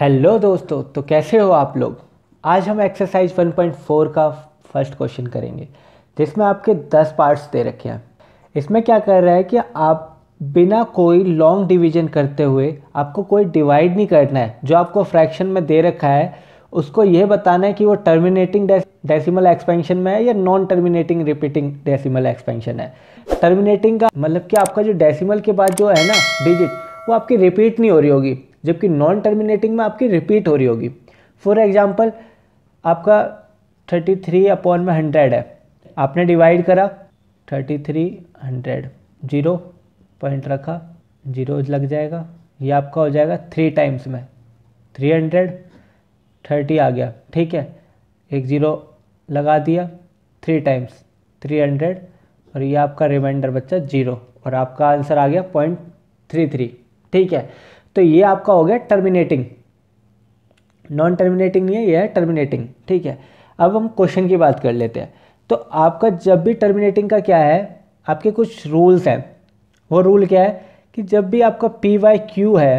hello दोस्तों तो कैसे हो आप लोग आज हम एक्सरसाइज 1.4 का फर्स्ट क्वेश्चन करेंगे जिसमें आपके 10 पार्ट्स दे रखे हैं इसमें क्या कर रहा है कि आप बिना कोई लॉन्ग डिवीजन करते हुए आपको कोई डिवाइड नहीं करना है जो आपको फ्रैक्शन में दे रखा है उसको ये बताना है कि वो टर्मिनेटिंग डेसिमल एक्सपेंशन में है या non terminating repeating decimal expansion है टर्मिनेटिंग का मतलब कि आपका जो डेसिमल के बाद जो है ना डिजिट वो आपकी रिपीट नहीं हो रही होगी जबकि नॉन टर्मिनेटिंग में आपकी रिपीट हो रही होगी फॉर एग्जाम्पल आपका थर्टी थ्री अपॉन में हंड्रेड है आपने डिवाइड करा thirty three hundred zero point रखा जीरो लग जाएगा ये आपका हो जाएगा थ्री टाइम्स में थ्री हंड्रेड थर्टी आ गया ठीक है एक ज़ीरो लगा दिया थ्री टाइम्स थ्री हंड्रेड और ये आपका रिमाइंडर बच्चा जीरो और आपका आंसर आ गया पॉइंट थ्री थ्री ठीक है तो ये आपका हो गया टर्मिनेटिंग नॉन टर्मिनेटिंग नहीं है ये है टर्मिनेटिंग ठीक है अब हम क्वेश्चन की बात कर लेते हैं तो आपका जब भी टर्मिनेटिंग का क्या है आपके कुछ रूल्स हैं वो रूल क्या है कि जब भी आपका पी वाई क्यू है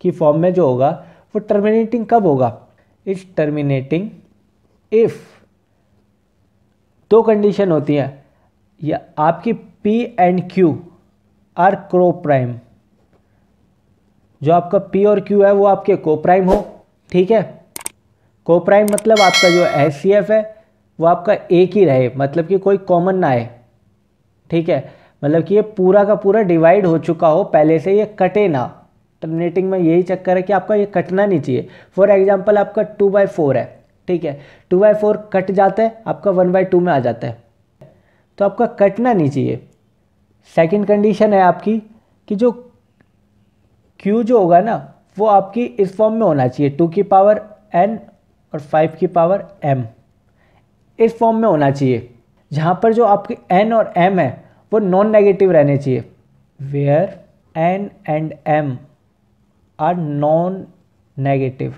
कि फॉर्म में जो होगा वो टर्मिनेटिंग कब होगा इट्स टर्मिनेटिंग इफ़ दो कंडीशन होती है या आपकी P and Q are co prime जो आपका पी और क्यू है वो आपके कोप्राइम हो ठीक है कोप्राइम मतलब आपका जो एस सी एफ है वो आपका एक ही रहे मतलब कि कोई कॉमन ना आए ठीक है मतलब कि ये पूरा का पूरा डिवाइड हो चुका हो पहले से ये कटे ना टर्मिनेटिंग में यही चक्कर है कि आपका ये कटना नहीं चाहिए फॉर एग्जाम्पल आपका टू बाई फोर है ठीक है टू बाई फोर कट जाता है आपका वन बाई टू में आ जाता है तो आपका कटना नहीं चाहिए सेकेंड कंडीशन है आपकी कि जो क्यू जो होगा ना वो आपकी इस फॉर्म में होना चाहिए टू की पावर एन और फाइव की पावर एम इस फॉर्म में होना चाहिए जहाँ पर जो आपके एन और एम है वो नॉन नेगेटिव रहने चाहिए where N and M are non negative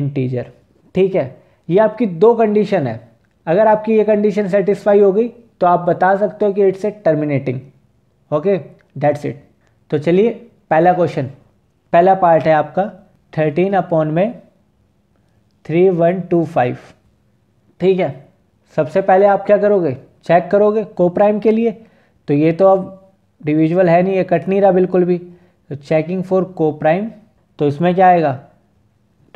integer ठीक है ये आपकी दो कंडीशन है अगर आपकी ये कंडीशन सेटिस्फाई हो गई तो आप बता सकते हो कि it's a terminating okay that's it तो चलिए पहला क्वेश्चन पहला पार्ट है आपका थर्टीन अपॉन में थ्री वन टू फाइव ठीक है सबसे पहले आप क्या करोगे चेक करोगे को प्राइम के लिए तो ये तो अब डिविजुअल है नहीं ये कट नहीं रहा बिल्कुल भी तो चेकिंग फॉर को प्राइम तो इसमें क्या आएगा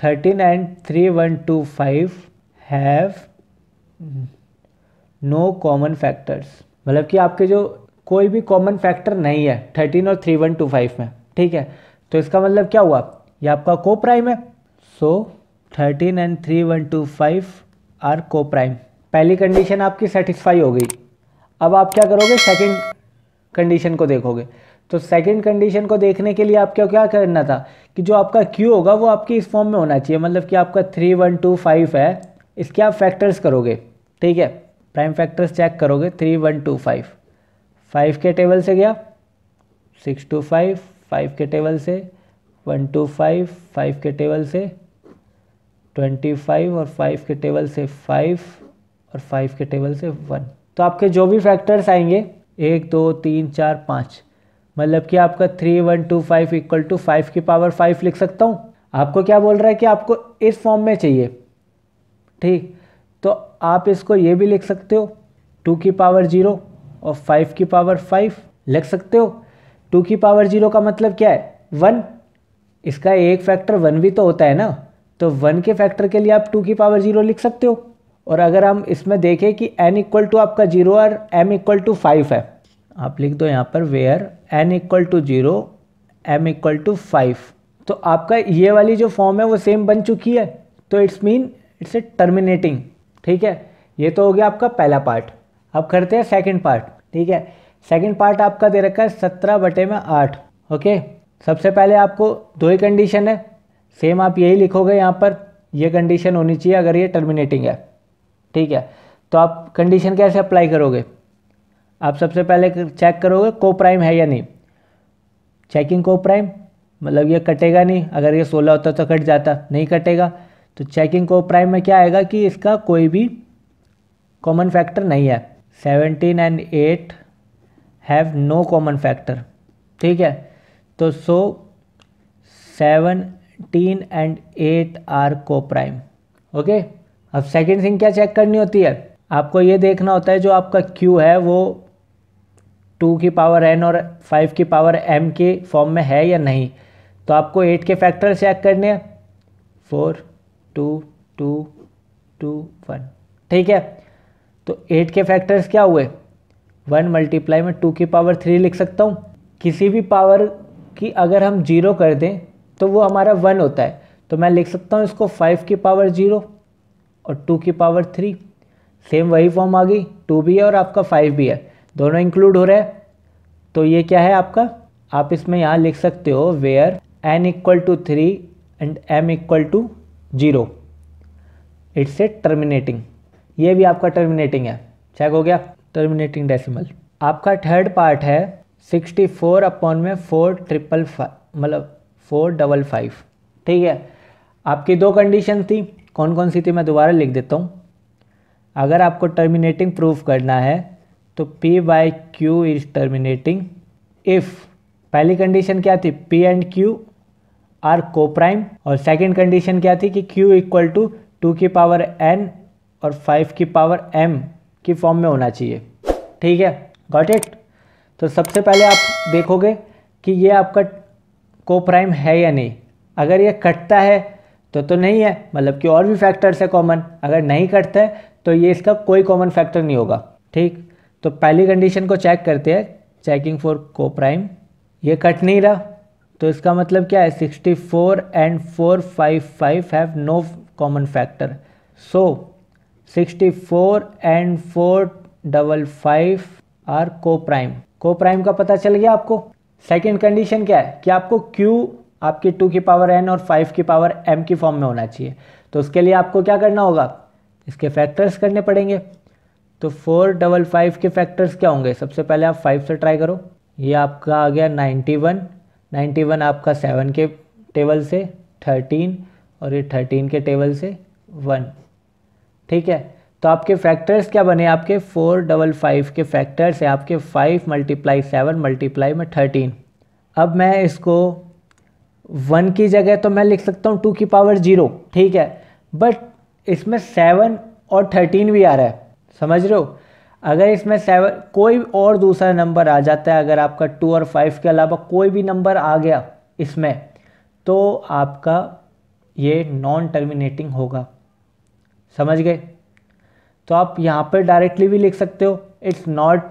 thirteen and three one two five have no common factors मतलब कि आपके जो कोई भी कॉमन फैक्टर नहीं है थर्टीन और थ्री वन टू फाइव में ठीक है तो इसका मतलब क्या हुआ ये आपका को प्राइम है so thirteen and three one two five are co prime पहली कंडीशन आपकी सेटिस्फाई हो गई अब आप क्या करोगे सेकंड कंडीशन को देखोगे तो सेकंड कंडीशन को देखने के लिए आपको क्या करना था कि जो आपका क्यू होगा वो आपकी इस फॉर्म में होना चाहिए मतलब कि आपका थ्री वन टू फाइव है इसके आप फैक्टर्स करोगे ठीक है प्राइम फैक्टर्स चेक करोगे three one two five five के टेबल से गया सिक्स टू फाइव फाइव के टेबल से वन टू फाइव फाइव के टेबल से ट्वेंटी फाइव और फाइव के टेबल से फाइव और फाइव के टेबल से वन तो आपके जो भी फैक्टर्स आएंगे एक दो तीन चार पाँच मतलब कि आपका three one two five equal to five की पावर फाइव लिख सकता हूँ आपको क्या बोल रहा है कि आपको इस फॉर्म में चाहिए ठीक तो आप इसको ये भी लिख सकते हो टू की पावर जीरो और फाइव की पावर फाइव लिख सकते हो टू की पावर जीरो का मतलब क्या है वन इसका एक फैक्टर वन भी तो होता है ना तो वन के फैक्टर के लिए आप टू की पावर जीरो लिख सकते हो और अगर हम इसमें देखें कि एन इक्वल टू आपका जीरो और एम इक्वल टू फाइव है आप लिख दो यहाँ पर where N equal to zero M equal to five तो आपका ये वाली जो फॉर्म है वो सेम बन चुकी है तो it's mean it's a terminating ठीक है ये तो हो गया आपका पहला पार्ट अब करते हैं सेकेंड पार्ट ठीक है सेकेंड पार्ट आपका दे रखा है सत्रह बटे में आठ ओके सबसे पहले आपको दो ही कंडीशन है सेम आप यही लिखोगे यहाँ पर यह कंडीशन होनी चाहिए अगर ये टर्मिनेटिंग है ठीक है तो आप कंडीशन कैसे अप्लाई करोगे आप सबसे पहले चेक करोगे को प्राइम है या नहीं चेकिंग को प्राइम मतलब ये कटेगा नहीं अगर ये सोलह होता तो कट जाता नहीं कटेगा तो चेकिंग को प्राइम में क्या आएगा कि इसका कोई भी कॉमन फैक्टर नहीं है seventeen and eight have no common factor ठीक है तो so seventeen and eight are co prime okay अब सेकेंड थिंग क्या चेक करनी होती है आपको ये देखना होता है जो आपका क्यू है वो टू की पावर एन और फाइव की पावर एम के फॉर्म में है या नहीं तो आपको एट के फैक्टर चेक करने हैं four two two two one ठीक है तो एट के फैक्टर्स क्या हुए वन मल्टीप्लाई में टू की पावर थ्री लिख सकता हूँ किसी भी पावर की अगर हम जीरो कर दें तो वो हमारा वन होता है तो मैं लिख सकता हूँ इसको फाइव की पावर जीरो और टू की पावर थ्री सेम वही फॉर्म आ गई टू भी है और आपका फाइव भी है दोनों इंक्लूड हो रहा है तो ये क्या है आपका आप इसमें यहाँ लिख सकते हो where N equal to three and M equal to zero it's a terminating ये भी आपका टर्मिनेटिंग है चेक हो गया टर्मिनेटिंग डेसिमल आपका थर्ड पार्ट है सिक्सटी फोर अपॉन में फोर ट्रिपल फाइव मतलब फोर डबल फाइव ठीक है आपकी दो कंडीशन थी कौन कौन सी थी मैं दोबारा लिख देता हूँ अगर आपको टर्मिनेटिंग प्रूफ करना है तो P by Q is terminating if पहली कंडीशन क्या थी P and Q are co prime और सेकेंड कंडीशन क्या थी कि Q इक्वल टू टू की पावर n और फाइव की पावर m की फॉर्म में होना चाहिए ठीक है गॉट इट तो सबसे पहले आप देखोगे कि ये आपका को प्राइम है या नहीं अगर ये कटता है तो तो नहीं है मतलब कि और भी फैक्टर्स है कॉमन अगर नहीं कटता है तो ये इसका कोई कॉमन फैक्टर नहीं होगा ठीक तो पहली कंडीशन को चेक करते हैं चेकिंग फॉर को प्राइम ये कट नहीं रहा तो इसका मतलब क्या है sixty four and four five five have no common factor so sixty four and four double five are co prime co prime का पता चल गया आपको सेकेंड कंडीशन क्या है कि आपको क्यू आपकी टू की पावर एन और फाइव की पावर एम की फॉर्म में होना चाहिए तो उसके लिए आपको क्या करना होगा इसके फैक्टर्स करने पड़ेंगे तो फोर डबल फाइव के फैक्टर्स क्या होंगे सबसे पहले आप फाइव से ट्राई करो ये आपका आ गया नाइन्टी वन नाइन्टी वन आपका सेवन के टेबल से थर्टीन और ये थर्टीन के टेबल से वन ठीक है तो आपके फैक्टर्स क्या बने आपके फोर डबल फाइव के फैक्टर्स हैं आपके फाइव मल्टीप्लाई सेवन मल्टीप्लाई में थर्टीन अब मैं इसको वन की जगह तो मैं लिख सकता हूँ टू की पावर जीरो ठीक है बट इसमें सेवन और थर्टीन भी आ रहा है समझ रहे हो अगर इसमें सेवन कोई और दूसरा नंबर आ जाता है अगर आपका टू और फाइव के अलावा कोई भी नंबर आ गया इसमें तो आपका ये नॉन टर्मिनेटिंग होगा समझ गए तो आप यहाँ पर डायरेक्टली भी लिख सकते हो it's not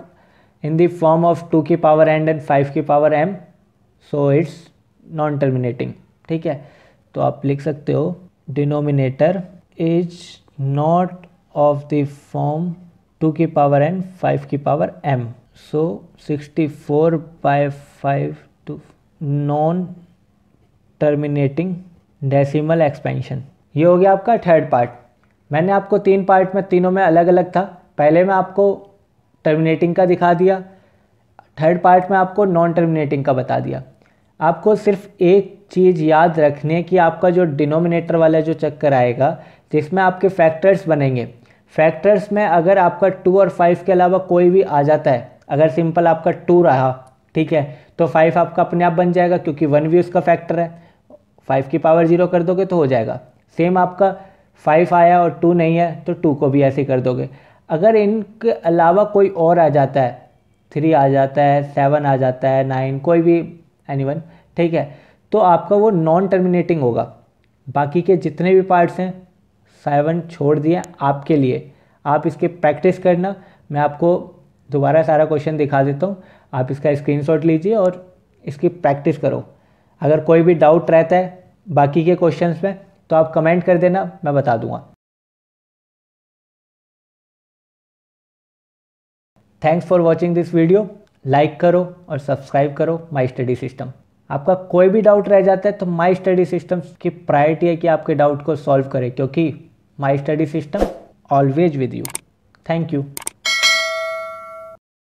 in the form of two की पावर एंड एंड फाइव की power M so it's non terminating ठीक है तो आप लिख सकते हो denominator is not of the form two की पावर एंड फाइव की power M so sixty four by five two non terminating decimal expansion ये हो गया आपका थर्ड पार्ट मैंने आपको तीन पार्ट में तीनों में अलग अलग था पहले में आपको टर्मिनेटिंग का दिखा दिया थर्ड पार्ट में आपको नॉन टर्मिनेटिंग का बता दिया आपको सिर्फ एक चीज़ याद रखने की आपका जो डिनोमिनेटर वाला जो चक्कर आएगा जिसमें आपके फैक्टर्स बनेंगे फैक्टर्स में अगर आपका टू और फाइव के अलावा कोई भी आ जाता है अगर सिंपल आपका टू रहा ठीक है तो फाइव आपका अपने आप बन जाएगा क्योंकि वन भी उसका फैक्टर है फाइव की पावर जीरो कर दोगे तो हो जाएगा सेम आपका फाइव आया और टू नहीं है तो टू को भी ऐसे कर दोगे अगर इनके अलावा कोई और आ जाता है थ्री आ जाता है सेवन आ जाता है नाइन कोई भी एनी ठीक है तो आपका वो नॉन टर्मिनेटिंग होगा बाकी के जितने भी पार्ट्स हैं सेवन छोड़ दिए आपके लिए आप इसके प्रैक्टिस करना मैं आपको दोबारा सारा क्वेश्चन दिखा देता हूँ आप इसका स्क्रीनशॉट लीजिए और इसकी प्रैक्टिस करो अगर कोई भी डाउट रहता है बाकी के क्वेश्चंस में तो आप कमेंट कर देना मैं बता दूंगा thanks for watching this video like करो और सब्सक्राइब करो माई स्टडी सिस्टम आपका कोई भी डाउट रह जाता है तो माई स्टडी सिस्टम की प्रायोरिटी है कि आपके डाउट को सॉल्व करें क्योंकि my study system always with you thank you